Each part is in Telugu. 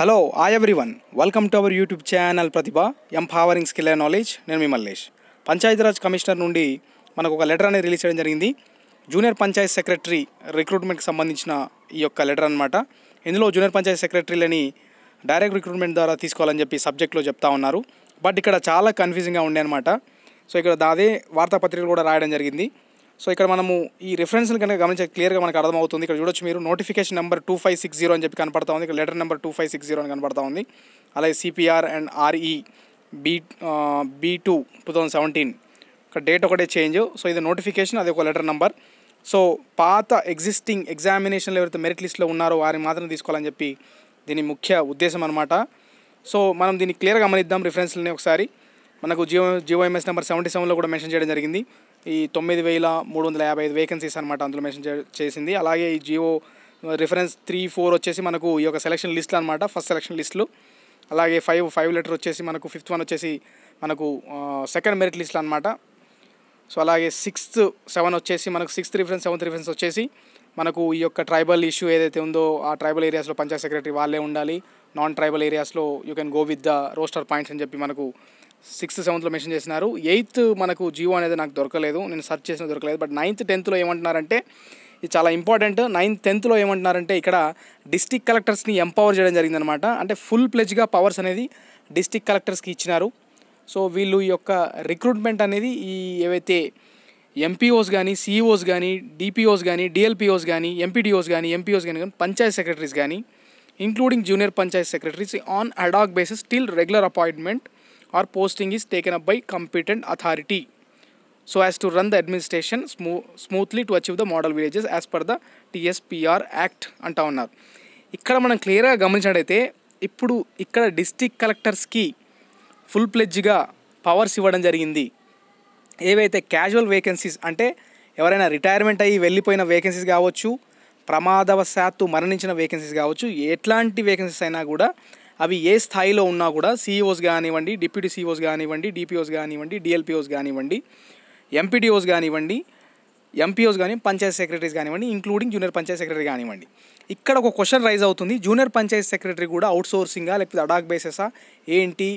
హలో ఆ వన్ welcome to our YouTube channel Pratibha empowering skill and knowledge నేను మీ పంచాయతీరాజ్ కమిషనర్ నుండి మనకు ఒక లెటర్ అనేది రిలీజ్ చేయడం జరిగింది జూనియర్ పంచాయత్ సెక్రటరీ రిక్రూట్మెంట్కి సంబంధించిన ఈ యొక్క లెటర్ అనమాట ఇందులో జూనియర్ పంచాయత్ సెక్రటరీలని డైరెక్ట్ రిక్రూట్మెంట్ ద్వారా తీసుకోవాలని చెప్పి సబ్జెక్ట్లో చెప్తా ఉన్నారు బట్ ఇక్కడ చాలా కన్ఫ్యూజింగ్గా ఉండే అనమాట సో ఇక్కడ అదే వార్తాపత్రికలు కూడా రాయడం జరిగింది సో ఇక్కడ మనము ఈ రిఫరెన్స్ని కనుక గమనించే క్లియర్గా మనకు అర్థమవుతుంది ఇక్కడ చూడొచ్చు మీరు notification number two five six zero అని చెప్పి కనపడతా ఉంది ఇక్కడ letter number two five six zero అని కనపడతా ఉంది అలాగే CPR and RE B B two two thousand seventeen ఇక్కడ డేట్ ఒకటే చేంజ్ సో ఇది నోటిఫికేషన్ అది ఒక లెటర్ నెంబర్ సో పాత ఎగ్జిస్టింగ్ ఎగ్జామినేషన్లు ఎవరైతే మెరిట్ లిస్ట్లో ఉన్నారో వారిని మాత్రం తీసుకోవాలని చెప్పి దీని ముఖ్య ఉద్దేశం అనమాట సో మనం దీన్ని క్లియర్గా గమనిద్దాం రిఫరెన్స్లని ఒకసారి మనకు జియో జియోఎంఎస్ నెంబర్ సెవెంటీ సెవెన్లో కూడా మెన్షన్ చేయడం జరిగింది ఈ తొమ్మిది వేల మూడు వందల యాభై ఐదు వేకెన్సీస్ అనమాట అందులో మెన్షన్ చేసింది అలాగే ఈ జియో రిఫరెన్స్ త్రీ ఫోర్ వచ్చేసి మనకు ఈ యొక్క సెలక్షన్ లిస్ట్లు అనమాట ఫస్ట్ సెలక్షన్ లిస్టులు అలాగే ఫైవ్ ఫైవ్ లెటర్ వచ్చేసి మనకు ఫిఫ్త్ వన్ వచ్చేసి మనకు సెకండ్ మెరిట్ లిస్ట్లు అనమాట సో అలాగే సిక్స్త్ సెవెన్ వచ్చేసి మనకు సిక్స్త్ రిఫరెన్స్ సెవెంత్ రిఫరెన్స్ వచ్చేసి మనకు ఈ యొక్క ట్రైబల్ ఇష్యూ ఏదైతే ఉందో ఆ ట్రైబల్ ఏరియాస్లో పంచాయత్ సెక్రటరీ వాళ్ళే ఉండాలి నాన్ ట్రైబల్ ఏరియాస్లో you can go with the roster points అని చెప్పి మనకు సిక్స్త్ సెవెంత్లో మెన్షన్ చేసినారు ఎయిత్ మనకు జియో అనేది నాకు దొరకలేదు నేను సర్చ్ చేసిన దొరకలేదు బట్ నైన్త్ టెన్త్లో ఏమంటున్నారంటే ఇది చాలా ఇంపార్టెంట్ నైన్త్ టెన్త్లో ఏమంటున్నారంటే ఇక్కడ డిస్టిక్ కలెక్టర్స్ని ఎంపవర్ చేయడం జరిగిందనమాట అంటే ఫుల్ ప్లెజ్గా పవర్స్ అనేది డిస్టిక్ కలెక్టర్స్కి ఇచ్చినారు సో వీళ్ళు ఈ యొక్క రిక్రూట్మెంట్ అనేది ఈ ఏవైతే ఎంపీఓస్ కానీ సీఈఓస్ కానీ డిపిఓస్ కానీ డిఎల్పిఓస్ కానీ ఎంపీడీఓస్ కానీ ఎంపీఓస్ కానీ కానీ పంచాయత్ సెక్రటరీస్ కానీ including junior panchayat secretaries on ad hoc basis still regular appointment or posting is taken up by competent authority so as to run the administration smooth, smoothly to achieve the model villages as per the TSPR act అంటా ఉన్నారు ఇక్కడ మనం క్లియర్గా గమనించినట్టయితే ఇప్పుడు ఇక్కడ డిస్టిక్ కలెక్టర్స్కి ఫుల్ ప్లెడ్జ్గా పవర్స్ ఇవ్వడం జరిగింది ఏవైతే క్యాజువల్ వేకెన్సీస్ అంటే ఎవరైనా రిటైర్మెంట్ అయ్యి వెళ్ళిపోయిన వేకెన్సీస్ కావచ్చు ప్రమాదవశాత్తు మరణించిన వేకెన్సీస్ కావచ్చు ఎట్లాంటి వేకెన్సీస్ అయినా కూడా అవి ఏ స్థాయిలో ఉన్నా కూడా సీఈఓస్ e కానివ్వండి డిప్యూటీ సీఈఓస్ e కానివ్వండి డిపిఓస్ కానివ్వండి డిఎల్పిఓస్ కానివ్వండి ఎంపీడీఓస్ కానివ్వండి ఎంపీఓస్ కానీ పంచాయత్ సెక్రటరీస్ కానివ్వండి ఇంక్లూడింగ్ జూనియర్ పంచాయత్ సెక్రటరీ కానివ్వండి ఇక్కడ ఒక క్వశ్చన్ రైజ్ అవుతుంది జూనియర్ పంచాయత్ సెక్రటరీ కూడా అవుట్ సోర్సింగా లేకపోతే అడాక్ బేసెసా ఏంటి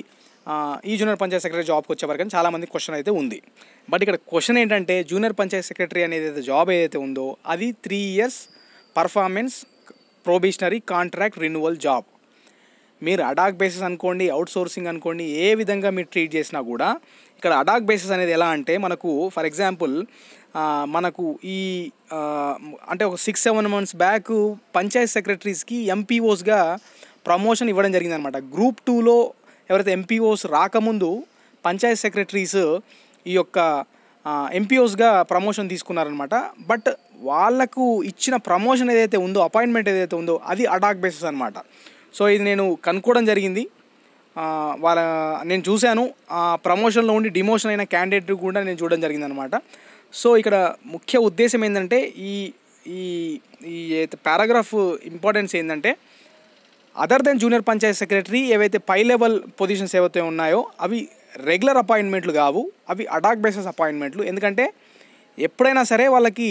ఈ జూనియర్ పంచాయత్ సెక్రటరీ జాబ్కి వరకు చాలా చాలామంది క్వశ్చన్ అయితే ఉంది బట్ ఇక్కడ క్వశ్చన్ ఏంటంటే జూనియర్ పంచాయత్ సెక్రటరీ అనేది జాబ్ ఏదైతే ఉందో అది three years performance probationary contract renewal job మీరు అడాక్ బేసిస్ అనుకోండి అవుట్ సోర్సింగ్ అనుకోండి ఏ విధంగా మీరు ట్రీట్ చేసినా కూడా ఇక్కడ అడాక్ బేసిస్ అనేది ఎలా అంటే మనకు ఫర్ ఎగ్జాంపుల్ మనకు ఈ అంటే ఒక six seven months back panchayat సెక్రటరీస్కి ఎంపీఓస్గా ప్రమోషన్ ఇవ్వడం జరిగిందనమాట గ్రూప్ టూలో ఎవరైతే ఎంపీఓస్ రాకముందు పంచాయత్ సెక్రటరీస్ ఈ యొక్క ఎంపీఓస్గా ప్రమోషన్ తీసుకున్నారనమాట బట్ వాళ్ళకు ఇచ్చిన ప్రమోషన్ ఏదైతే ఉందో అపాయింట్మెంట్ ఏదైతే ఉందో అది అడాక్ బేసిస్ అనమాట సో ఇది నేను కనుక్కోవడం జరిగింది వాళ్ళ నేను చూశాను ఆ ప్రమోషన్లో ఉండి డిమోషన్ అయిన క్యాండిడేట్ కూడా నేను చూడడం జరిగింది అనమాట సో ఇక్కడ ముఖ్య ఉద్దేశం ఏంటంటే ఈ ఈ ఈ పారాగ్రాఫ్ ఇంపార్టెన్స్ ఏంటంటే other than junior panchayat secretary ఏవైతే పై లెవెల్ పొజిషన్స్ ఏవైతే ఉన్నాయో అవి రెగ్యులర్ అపాయింట్మెంట్లు కావు అవి అటాక్ బేసెస్ అపాయింట్మెంట్లు ఎందుకంటే ఎప్పుడైనా సరే వాళ్ళకి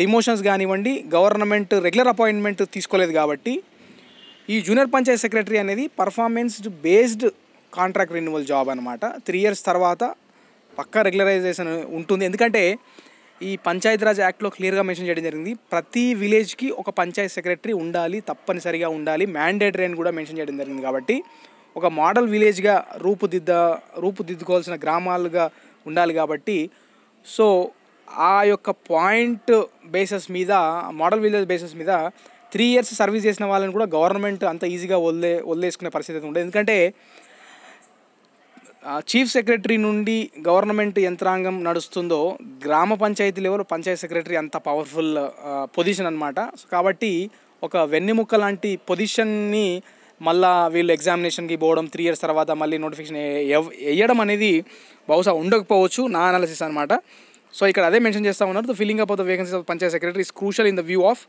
డిమోషన్స్ కానివ్వండి గవర్నమెంట్ రెగ్యులర్ అపాయింట్మెంట్ తీసుకోలేదు కాబట్టి ఈ జూనియర్ పంచాయత్ సెక్రటరీ అనేది performance based contract renewal job అనమాట త్రీ ఇయర్స్ తర్వాత పక్కా రెగ్యులరైజేషన్ ఉంటుంది ఎందుకంటే ఈ పంచాయతీరాజ్ యాక్ట్లో క్లియర్గా మెన్షన్ చేయడం జరిగింది ప్రతి విలేజ్కి ఒక పంచాయత్ సెక్రటరీ ఉండాలి తప్పనిసరిగా ఉండాలి మ్యాండేటరీ అని కూడా మెన్షన్ చేయడం జరిగింది కాబట్టి ఒక మోడల్ విలేజ్గా రూపుదిద్ద రూపుదిద్దుకోవాల్సిన గ్రామాలుగా ఉండాలి కాబట్టి సో ఆ యొక్క పాయింట్ బేసెస్ మీద మోడల్ విలేజ్ బేసెస్ మీద త్రీ ఇయర్స్ సర్వీస్ చేసిన వాళ్ళని కూడా గవర్నమెంట్ అంత ఈజీగా వదిలే వదిలేసుకునే పరిస్థితి అయితే ఉండేది ఎందుకంటే చీఫ్ సెక్రటరీ నుండి గవర్నమెంట్ యంత్రాంగం నడుస్తుందో గ్రామ పంచాయతీ లెవెల్ పంచాయత్ సెక్రటరీ అంత పవర్ఫుల్ పొజిషన్ అనమాట కాబట్టి ఒక వెన్నెముక్క లాంటి పొజిషన్ని మళ్ళా వీళ్ళు ఎగ్జామినేషన్కి పోవడం త్రీ ఇయర్స్ తర్వాత మళ్ళీ నోటిఫికేషన్ వేయడం అనేది బహుశా ఉండకపోవచ్చు నా అనాలిసిస్ అనమాట సో ఇక్కడ అదే మెన్షన్ చేస్తా ఉన్నారు the filling up of the vacancies of panchayat secretary is crucial in the view of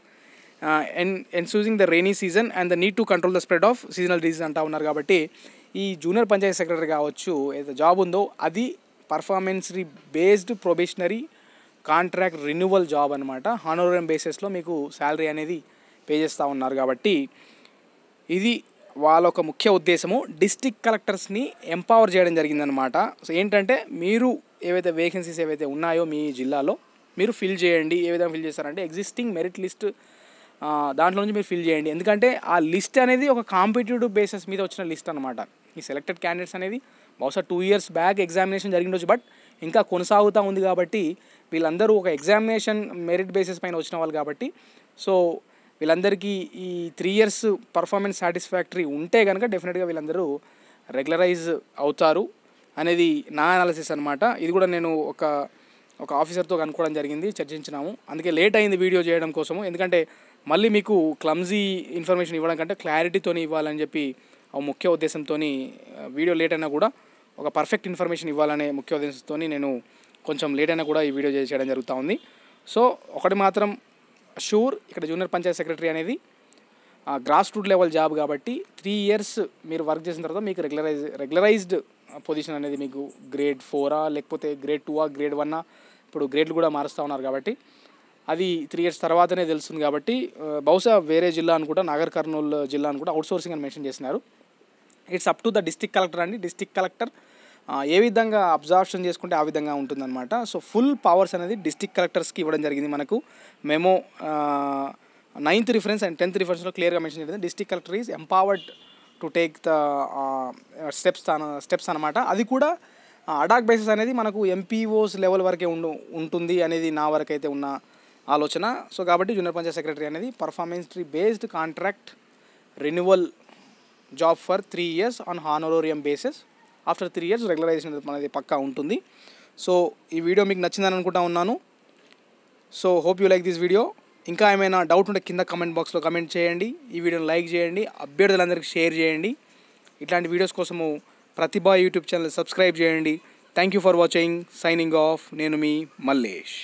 ఎన్ ensuing the rainy season and the need to control the spread of seasonal disease అంటూ ఉన్నారు కాబట్టి ఈ జూనియర్ పంచాయతీ సెక్రటరీ కావచ్చు ఏదో జాబ్ ఉందో అది పర్ఫార్మెన్సరీ based probationary contract renewal job అనమాట హానోరియం బేసిస్లో మీకు శాలరీ అనేది పే చేస్తూ ఉన్నారు కాబట్టి ఇది వాళ్ళ ఒక ముఖ్య ఉద్దేశము డిస్టిక్ కలెక్టర్స్ని ఎంపవర్ చేయడం జరిగిందనమాట సో ఏంటంటే మీరు ఏవైతే వేకెన్సీస్ ఏవైతే ఉన్నాయో మీ జిల్లాలో మీరు ఫిల్ చేయండి ఏ విధంగా ఫిల్ చేస్తారంటే ఎగ్జిస్టింగ్ మెరిట్ లిస్ట్ దాంట్లో నుంచి మీరు ఫిల్ చేయండి ఎందుకంటే ఆ లిస్ట్ అనేది ఒక కాంపిటేటివ్ బేసిస్ మీద వచ్చిన లిస్ట్ అనమాట ఈ సెలెక్టెడ్ క్యాండిడేట్స్ అనేది బహుశా టూ ఇయర్స్ బ్యాక్ ఎగ్జామినేషన్ జరిగిండొచ్చు బట్ ఇంకా కొనసాగుతూ ఉంది కాబట్టి వీళ్ళందరూ ఒక ఎగ్జామినేషన్ మెరిట్ బేసిస్ పైన వచ్చిన వాళ్ళు కాబట్టి సో వీళ్ళందరికీ ఈ త్రీ ఇయర్స్ పర్ఫార్మెన్స్ సాటిస్ఫాక్టరీ ఉంటే కనుక డెఫినెట్గా వీళ్ళందరూ రెగ్యులరైజ్ అవుతారు అనేది నా అనాలిసిస్ అనమాట ఇది కూడా నేను ఒక ఒక ఆఫీసర్తో కనుక్కోవడం జరిగింది చర్చించినాము అందుకే లేట్ అయింది వీడియో చేయడం కోసము ఎందుకంటే మళ్ళీ మీకు క్లమ్జీ ఇన్ఫర్మేషన్ ఇవ్వడం కంటే క్లారిటీతోని ఇవ్వాలని చెప్పి ముఖ్య ఉద్దేశంతో వీడియో లేట్ అయినా కూడా ఒక పర్ఫెక్ట్ ఇన్ఫర్మేషన్ ఇవ్వాలనే ముఖ్య ఉద్దేశంతో నేను కొంచెం లేట్ అయినా కూడా ఈ వీడియో చేయడం జరుగుతూ ఉంది సో ఒకటి మాత్రం షూర్ ఇక్కడ జూనియర్ పంచాయత్ సెక్రటరీ అనేది గ్రాస్ రూట్ లెవెల్ జాబ్ కాబట్టి త్రీ ఇయర్స్ మీరు వర్క్ చేసిన తర్వాత మీకు రెగ్యులరైజ్ రెగ్యులరైజ్డ్ పొజిషన్ అనేది మీకు గ్రేడ్ ఫోరా లేకపోతే గ్రేడ్ ఆ గ్రేడ్ ఆ ఇప్పుడు గ్రేడ్లు కూడా మారుస్తూ ఉన్నారు కాబట్టి అది త్రీ ఇయర్స్ తర్వాతనే తెలుస్తుంది కాబట్టి బహుశా వేరే జిల్లా అని కూడా నాగర్ కర్నూల్ జిల్లా అని కూడా అవుట్సోర్సింగ్ అని మెన్షన్ చేసినారు it's up to the district collector అండి డిస్టిక్ కలెక్టర్ ఏ విధంగా అబ్జర్వేషన్ చేసుకుంటే ఆ విధంగా ఉంటుందన్నమాట సో ఫుల్ పవర్స్ అనేది డిస్టిక్ కలెక్టర్స్కి ఇవ్వడం జరిగింది మనకు మేము నైన్త్ రిఫరెన్స్ అండ్ టెన్త్ రిఫరెన్స్లో క్లియర్గా మెన్షన్ చేయడం district collector is empowered to take the steps steps అనమాట అది కూడా అడాక్ బేసిస్ అనేది మనకు ఎంపీఓస్ లెవెల్ వరకే ఉండు ఉంటుంది అనేది నా వరకైతే ఉన్న ఆలోచన సో కాబట్టి జూనియర్ పంచాయత్ సెక్రటరీ అనేది పర్ఫార్మెన్స్ట్రీ based contract renewal job for three years on honorarium basis after three years regularisation అనేది పక్కా ఉంటుంది సో ఈ వీడియో మీకు నచ్చిందని అనుకుంటా ఉన్నాను so hope you like this video ఇంకా ఏమైనా డౌట్ ఉంటే కింద కమెంట్ బాక్స్లో కమెంట్ చేయండి ఈ వీడియోని లైక్ చేయండి అభ్యర్థులందరికీ షేర్ చేయండి ఇట్లాంటి వీడియోస్ కోసము ప్రతిభా యూట్యూబ్ ఛానల్ సబ్స్క్రైబ్ చేయండి thank you for watching signing off నేను మీ మల్లేష్